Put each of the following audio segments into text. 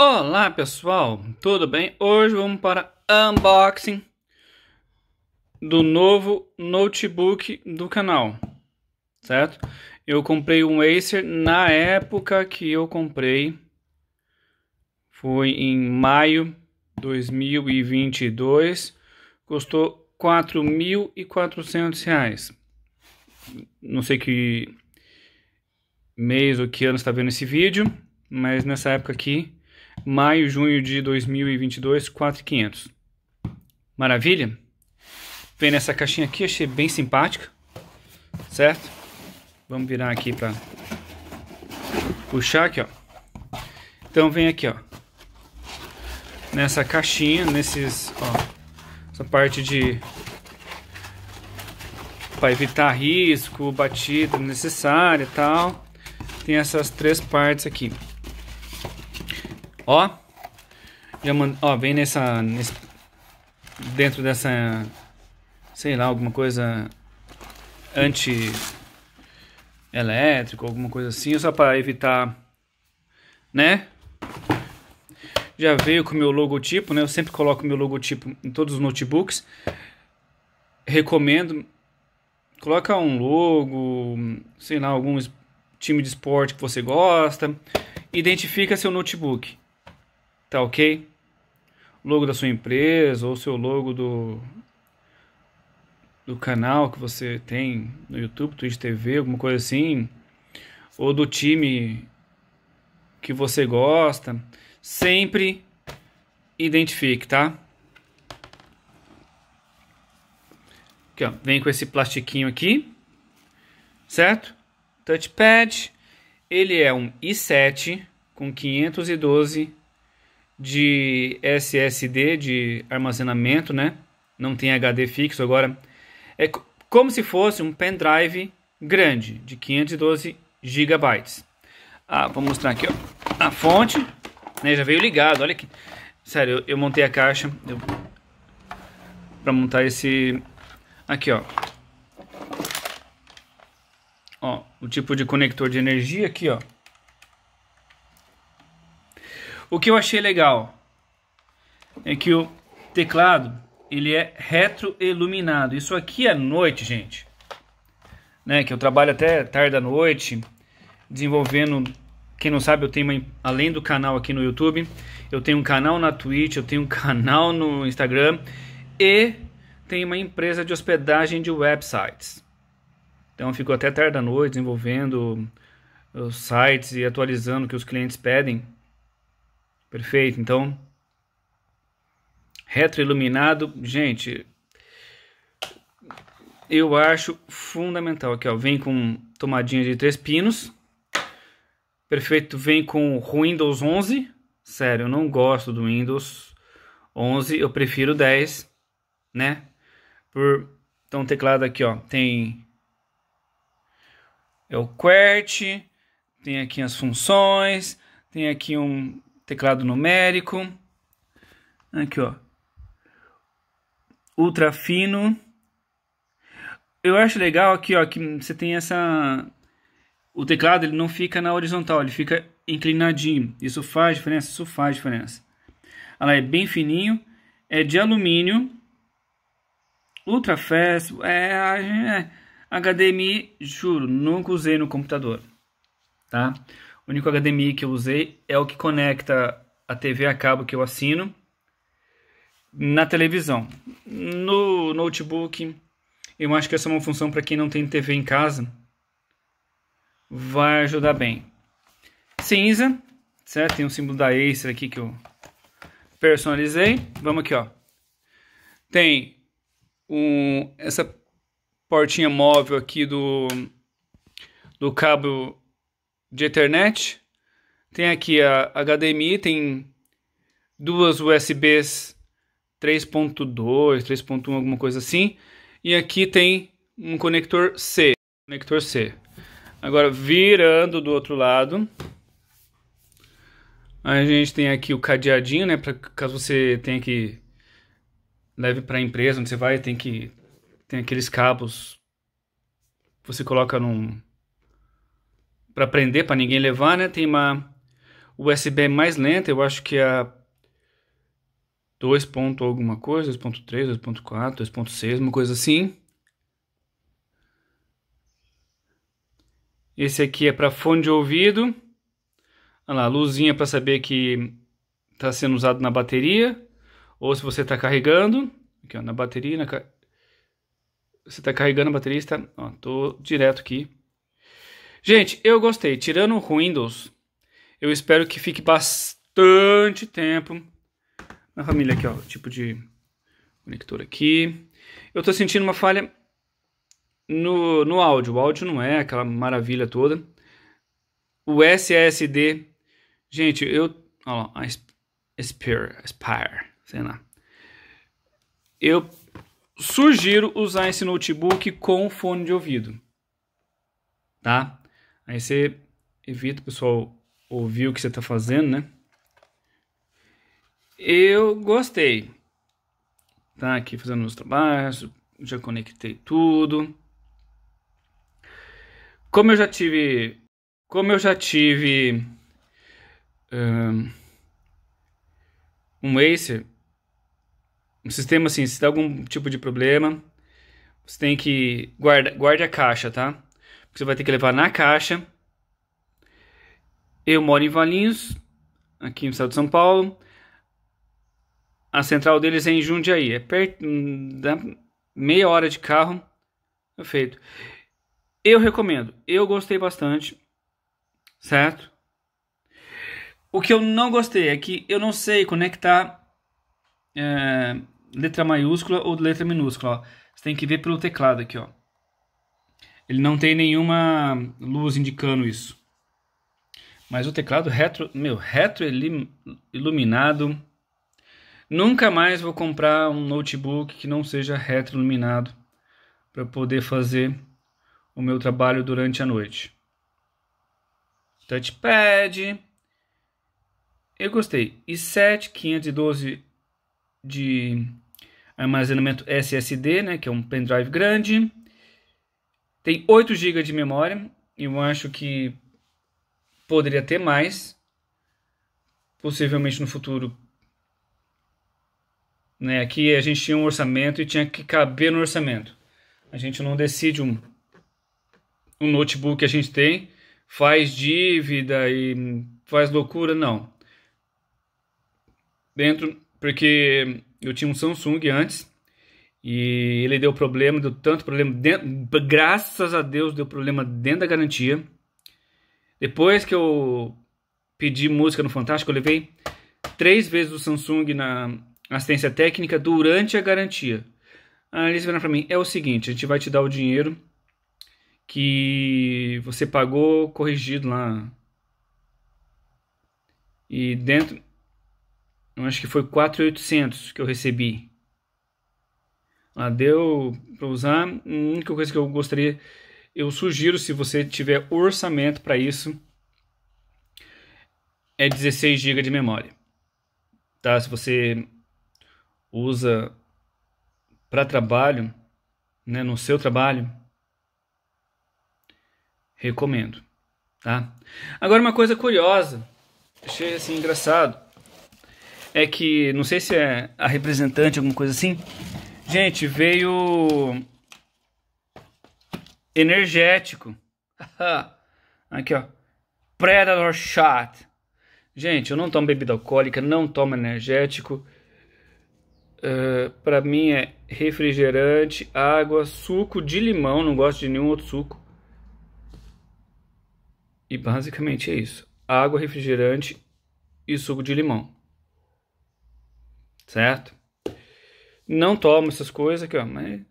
Olá pessoal, tudo bem? Hoje vamos para unboxing do novo notebook do canal, certo? Eu comprei um Acer na época que eu comprei, foi em maio 2022, custou R$ reais. Não sei que mês ou que ano está vendo esse vídeo, mas nessa época aqui maio, junho de 2022, 4,500. Maravilha? Vem nessa caixinha aqui, achei bem simpática, certo? Vamos virar aqui para puxar aqui, ó. Então vem aqui, ó. Nessa caixinha, nesses, ó, essa parte de para evitar risco, batida necessária, e tal. Tem essas três partes aqui. Ó. Já mand... Ó, vem nessa. Nesse... Dentro dessa. Sei lá, alguma coisa. Anti. Elétrico, alguma coisa assim, só para evitar. Né? Já veio com o meu logotipo, né? Eu sempre coloco meu logotipo em todos os notebooks. Recomendo. Coloca um logo, sei lá, algum time de esporte que você gosta. Identifica seu notebook. Tá ok? Logo da sua empresa ou seu logo do, do canal que você tem no YouTube, Twitch TV, alguma coisa assim, ou do time que você gosta, sempre identifique, tá? Aqui, ó, vem com esse plastiquinho aqui, certo? Touchpad, ele é um i7 com 512 de SSD, de armazenamento, né? Não tem HD fixo agora. É como se fosse um pendrive grande de 512 GB. Ah, vou mostrar aqui, ó. A fonte, né, já veio ligado, olha aqui. Sério, eu, eu montei a caixa eu... para montar esse aqui, ó. Ó, o tipo de conector de energia aqui, ó. O que eu achei legal é que o teclado ele é retroiluminado. Isso aqui à é noite, gente, né, que eu trabalho até tarde da noite, desenvolvendo. Quem não sabe, eu tenho uma, além do canal aqui no YouTube, eu tenho um canal na Twitch, eu tenho um canal no Instagram e tenho uma empresa de hospedagem de websites. Então, fico até tarde da noite desenvolvendo os uh, sites e atualizando o que os clientes pedem. Perfeito, então. Retroiluminado, gente, eu acho fundamental. Aqui, ó, vem com tomadinha de três pinos. Perfeito, vem com Windows 11. Sério, eu não gosto do Windows 11, eu prefiro 10, né? Por então teclado aqui, ó, tem é o QWERTY, tem aqui as funções, tem aqui um teclado numérico. Aqui, ó. Ultra fino. Eu acho legal aqui, ó, que você tem essa o teclado ele não fica na horizontal, ele fica inclinadinho. Isso faz diferença, isso faz diferença. Ela é bem fininho, é de alumínio, ultra fast, é, é HDMI, juro, nunca usei no computador, tá? O único HDMI que eu usei é o que conecta a TV a cabo que eu assino na televisão. No notebook, eu acho que essa é uma função para quem não tem TV em casa. Vai ajudar bem. Cinza, certo? Tem o um símbolo da Acer aqui que eu personalizei. Vamos aqui, ó. Tem um, essa portinha móvel aqui do, do cabo de Ethernet. Tem aqui a HDMI, tem duas USBs 3.2, 3.1, alguma coisa assim. E aqui tem um conector C, conector C. Agora virando do outro lado, a gente tem aqui o cadeadinho, né, para caso você tenha que leve para a empresa onde você vai, tem que tem aqueles cabos você coloca num para prender, para ninguém levar, né? Tem uma USB mais lenta, eu acho que é a 2. Ponto alguma coisa, 2.3, 2.4, 2.6, uma coisa assim. Esse aqui é para fone de ouvido. Olha lá, luzinha para saber que está sendo usado na bateria ou se você está carregando. Aqui ó, na bateria, na, você está carregando a bateria, está, Estou tô direto aqui Gente, eu gostei. Tirando o Windows, eu espero que fique bastante tempo na família aqui, ó. Tipo de conector aqui. Eu tô sentindo uma falha no, no áudio. O áudio não é aquela maravilha toda. O SSD. Gente, eu. Ó, a Spire, Aspire, sei lá. Eu sugiro usar esse notebook com fone de ouvido. Tá? Aí você evita o pessoal ouvir o que você está fazendo, né? Eu gostei. Tá aqui fazendo os trabalhos, já conectei tudo. Como eu já tive, como eu já tive um, um Acer, um sistema assim, se dá algum tipo de problema, você tem que guarda, guarde a caixa, tá? você vai ter que levar na caixa. Eu moro em Valinhos, aqui no estado de São Paulo. A central deles é em Jundiaí, é perto hum, da meia hora de carro. Perfeito. Eu recomendo, eu gostei bastante, certo? O que eu não gostei é que eu não sei conectar é, letra maiúscula ou letra minúscula. Ó. Você tem que ver pelo teclado aqui, ó. Ele não tem nenhuma luz indicando isso. Mas o teclado retro, meu, retro iluminado. Nunca mais vou comprar um notebook que não seja retro iluminado para poder fazer o meu trabalho durante a noite. Touchpad. Eu gostei. E 7512 de armazenamento SSD, né, que é um pendrive grande. Tem 8 GB de memória. Eu acho que poderia ter mais. Possivelmente no futuro. Né? Aqui a gente tinha um orçamento e tinha que caber no orçamento. A gente não decide um, um notebook que a gente tem, faz dívida e faz loucura, não. Dentro, porque eu tinha um Samsung antes e ele deu problema, deu tanto problema, dentro, graças a Deus deu problema dentro da garantia. Depois que eu pedi música no Fantástico, eu levei três vezes o Samsung na assistência técnica durante a garantia. Aí eles vieram para mim: é o seguinte, a gente vai te dar o dinheiro que você pagou corrigido lá. E dentro, eu acho que foi 4,800 que eu recebi Lá deu para usar. A única coisa que eu gostaria, eu sugiro, se você tiver orçamento para isso, é 16 GB de memória. Tá? Se você usa para trabalho, né, no seu trabalho, recomendo, tá? Agora uma coisa curiosa, achei assim engraçado, é que não sei se é a representante alguma coisa assim, Gente, veio energético. Aqui, ó. Predator Shot. Gente, eu não tomo bebida alcoólica, não tomo energético. Uh, é, para mim é refrigerante, água, suco de limão, não gosto de nenhum outro suco. E basicamente é isso: água, refrigerante e suco de limão. Certo? não tomo essas coisas aqui, ó, mas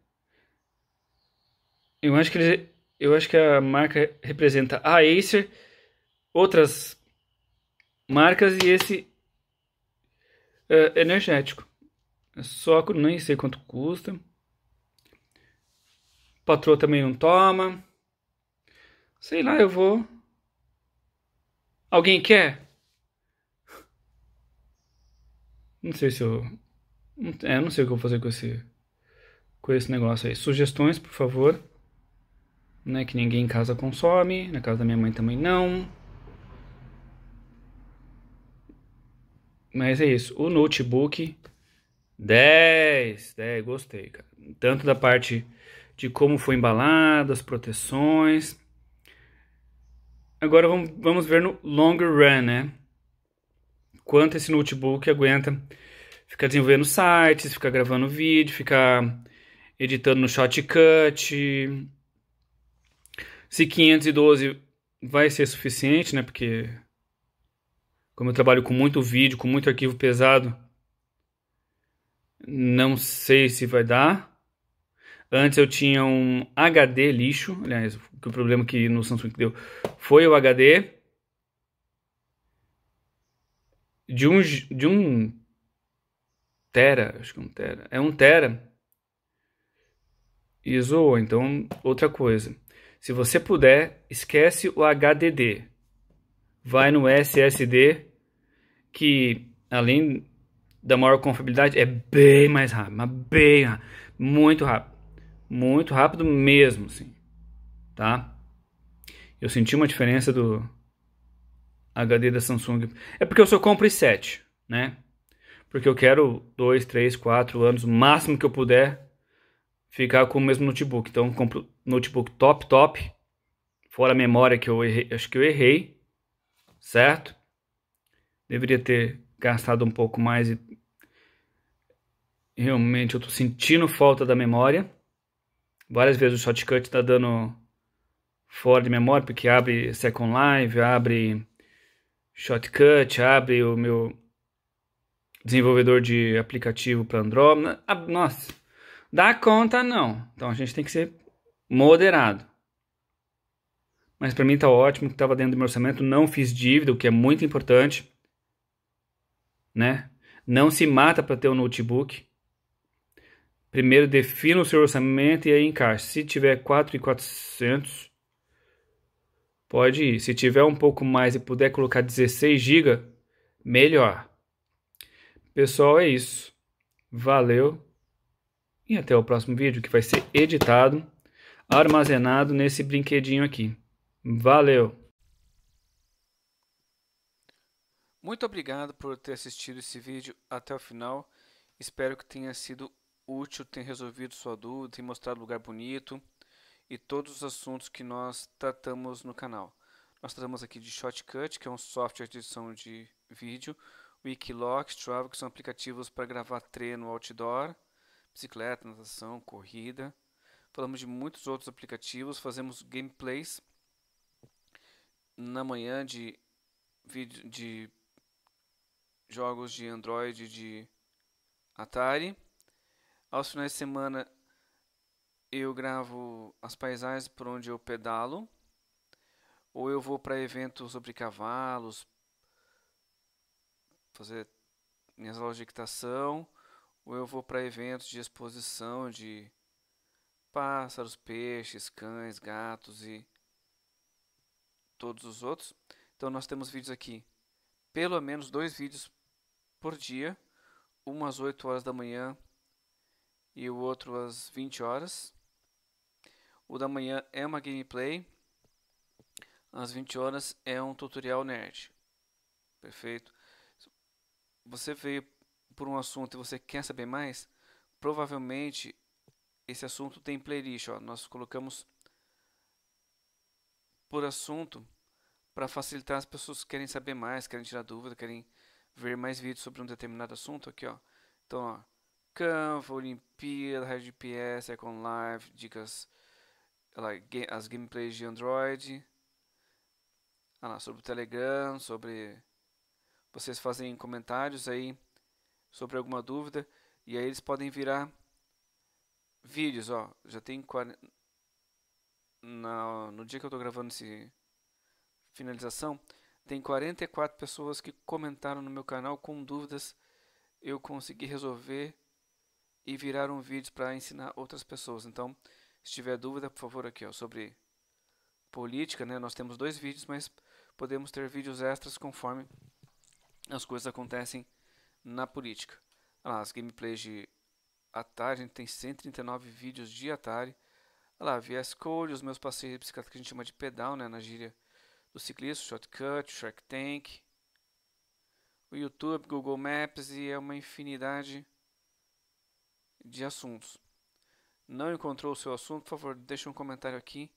eu acho que ele, eu acho que a marca representa a Acer, outras marcas e esse eh, energético. É só nem sei quanto custa. Patroa também não toma. Sei lá, eu vou. Alguém quer? Não sei se eu é, eu não sei o que eu vou fazer com esse, com esse negócio aí. Sugestões, por favor. Né, que ninguém em casa consome, na casa da minha mãe também não. Mas é isso. O notebook 10, 10, gostei, cara. Tanto da parte de como foi embalado, as proteções. Agora vamos, vamos ver no longer run, né? Quanto esse notebook aguenta fica desenvolvendo sites, fica gravando vídeo, fica editando no shortcut. Se 512 vai ser suficiente, né? Porque como eu trabalho com muito vídeo, com muito arquivo pesado, não sei se vai dar. Antes eu tinha um HD lixo, aliás, o problema que no Samsung deu foi o HD de um de um tera, acho que é um tera, é um tera. e zoou então outra coisa. Se você puder, esquece o HDD. Vai no SSD, que além da maior confiabilidade, é bem mais rápido, mas bem rápido, muito rápido, muito rápido mesmo, sim, tá? Eu senti uma diferença do HD da Samsung. É porque eu só compro i7, né? porque eu quero dois, três, quatro anos, o máximo que eu puder, ficar com o mesmo notebook. Então, compro notebook top, top, fora a memória que eu errei, acho que eu errei, certo? Deveria ter gastado um pouco mais e realmente eu tô sentindo falta da memória. Várias vezes o shortcut tá dando fora de memória, porque abre Second Life, abre Shortcut, abre o meu desenvolvedor de aplicativo para Android. Né? Ah, nossa, dá conta não. Então a gente tem que ser moderado. Mas para mim tá ótimo que estava dentro do meu orçamento, não fiz dívida, o que é muito importante, né? Não se mata para ter um notebook. Primeiro defina o seu orçamento e aí encaixa. Se tiver 4,400, pode ir. Se tiver um pouco mais e puder colocar 16 GB, melhor. Pessoal, é isso. Valeu e até o próximo vídeo que vai ser editado, armazenado nesse brinquedinho aqui. Valeu! Muito obrigado por ter assistido esse vídeo até o final. Espero que tenha sido útil, tenha resolvido sua dúvida, tenha mostrado lugar bonito e todos os assuntos que nós tratamos no canal. Nós tratamos aqui de Shotcut, que é um software de edição de vídeo, Wikiloc, Strava, que são aplicativos para gravar treino outdoor, bicicleta, natação, corrida. Falamos de muitos outros aplicativos, fazemos gameplays na manhã de vídeo de jogos de Android de Atari. Aos finais de semana eu gravo as paisagens por onde eu pedalo, ou eu vou para eventos sobre cavalos, fazer minhas aulas de equitação, ou eu vou para eventos de exposição de pássaros, peixes, cães, gatos e todos os outros. Então nós temos vídeos aqui, pelo menos dois vídeos por dia, um às 8 horas da manhã e o outro às 20 horas. O da manhã é uma gameplay, às 20 horas é um tutorial nerd. Perfeito? você veio por um assunto e você quer saber mais, provavelmente esse assunto tem playlist. Ó. Nós colocamos por assunto para facilitar as pessoas que querem saber mais, querem tirar dúvida, querem ver mais vídeos sobre um determinado assunto. Aqui, ó. Então, ó, Canva, Olimpíada, Rádio GPS, Econ Live, dicas, lá, as gameplays de Android. Ah lá, sobre o Telegram, sobre vocês fazem comentários aí sobre alguma dúvida e aí eles podem virar vídeos, ó. Já tem no, dia que eu estou gravando esse finalização, tem 44 pessoas que comentaram no meu canal com dúvidas. Eu consegui resolver e viraram vídeos para ensinar outras pessoas. Então, se tiver dúvida, por favor, aqui ó, sobre política, né? Nós temos dois vídeos, mas podemos ter vídeos extras conforme as coisas acontecem na política. Olha lá, as gameplays de Atari, a gente tem 139 vídeos de Atari. Olha lá, VS Code, os meus passeios de bicicleta que a gente chama de pedal, né, na gíria do ciclista, Shortcut, Shark Tank, o YouTube, Google Maps e é uma infinidade de assuntos. Não encontrou o seu assunto? Por favor, deixe um comentário aqui.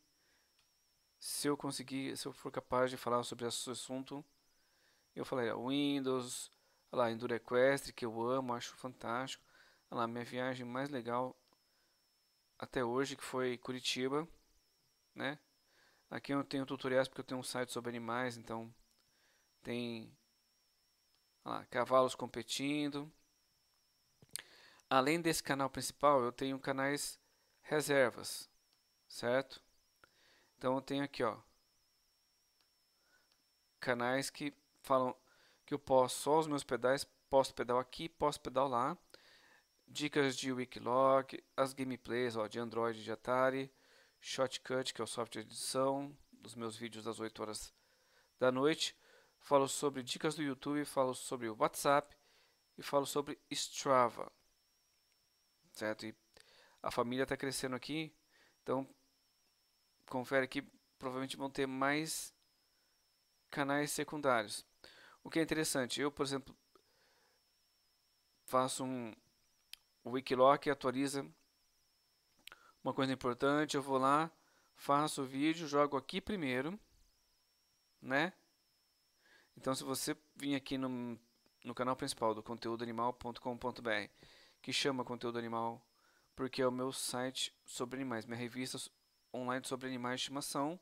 Se eu conseguir, se eu for capaz de falar sobre esse assunto, eu falei, Windows, lá, Enduro Equestre, que eu amo, acho fantástico. Olha lá, minha viagem mais legal até hoje, que foi Curitiba, né? Aqui eu tenho tutoriais porque eu tenho um site sobre animais, então tem lá, cavalos competindo. Além desse canal principal, eu tenho canais reservas, certo? Então eu tenho aqui, ó, canais que falam que eu posso só os meus pedais, posso pedal aqui, posso pedal lá. Dicas de Wikilog, as gameplays ó, de Android de Atari, Shotcut, que é o software de edição dos meus vídeos das 8 horas da noite. Falo sobre dicas do YouTube, falo sobre o WhatsApp e falo sobre Strava. Certo? E a família está crescendo aqui, então confere que provavelmente vão ter mais canais secundários. O que é interessante, eu, por exemplo, faço um wikilock Wikiloc atualiza uma coisa importante, eu vou lá, faço o vídeo, jogo aqui primeiro, né? Então se você vir aqui no, no canal principal do conteúdoanimal.com.br, que chama Conteúdo Animal, porque é o meu site sobre animais, minha revista online sobre animais de estimação,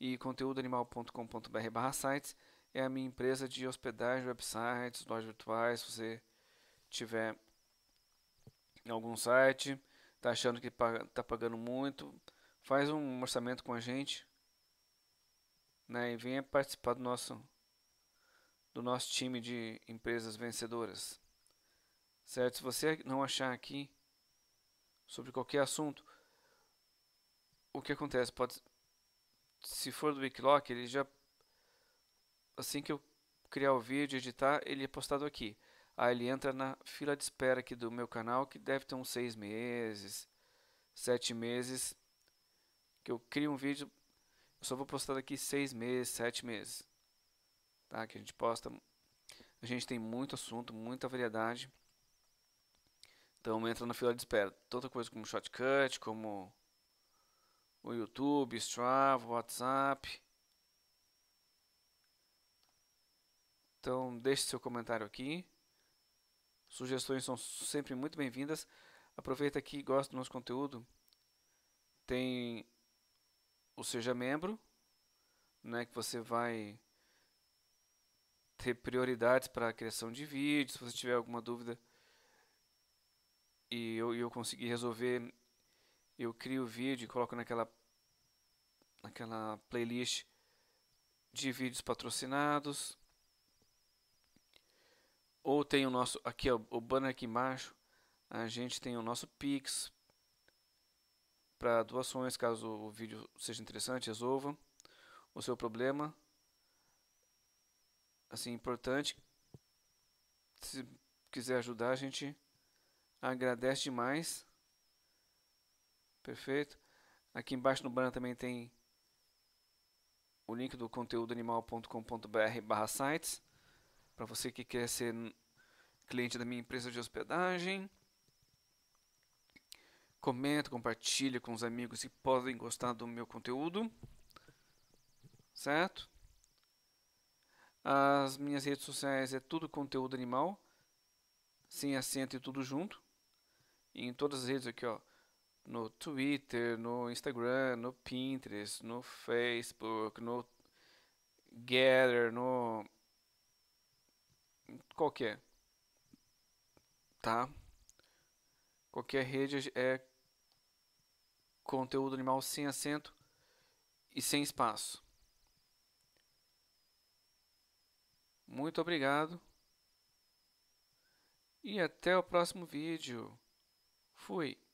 e conteúdoanimal.com.br barra sites, é a minha empresa de hospedagem, websites, lojas virtuais. Se você tiver algum site, tá achando que tá pagando muito, faz um orçamento com a gente, né? E venha participar do nosso do nosso time de empresas vencedoras. Certo? Se você não achar aqui sobre qualquer assunto, o que acontece? Pode se for do Wikiloc, ele já assim que eu criar o vídeo, editar, ele é postado aqui. Aí ele entra na fila de espera aqui do meu canal, que deve ter uns 6 meses, 7 meses. Que eu crio um vídeo, eu só vou postar daqui 6 meses, 7 meses. Tá? Que a gente posta. A gente tem muito assunto, muita variedade. Então entra na fila de espera. Tanta coisa como shortcut, como o YouTube, Strava, WhatsApp Então, deixe seu comentário aqui. Sugestões são sempre muito bem-vindas. Aproveita que gosta do nosso conteúdo. Tem o Seja Membro, né, que você vai ter prioridades para a criação de vídeos. Se você tiver alguma dúvida e eu, eu conseguir resolver, eu crio o vídeo e coloco naquela, naquela playlist de vídeos patrocinados ou tem o nosso aqui ó, o banner aqui embaixo a gente tem o nosso Pix para doações caso o vídeo seja interessante resolva o seu problema assim importante se quiser ajudar a gente agradece demais perfeito aqui embaixo no banner também tem o link do conteúdo animal.com.br barra sites para você que quer ser cliente da minha empresa de hospedagem. Comenta, compartilha com os amigos que podem gostar do meu conteúdo. Certo? As minhas redes sociais é tudo conteúdo animal, sem acento e tudo junto. E em todas as redes aqui, ó, no Twitter, no Instagram, no Pinterest, no Facebook, no Gather, no qualquer, é? tá? Qualquer rede é conteúdo animal sem acento e sem espaço. Muito obrigado. E até o próximo vídeo. Fui.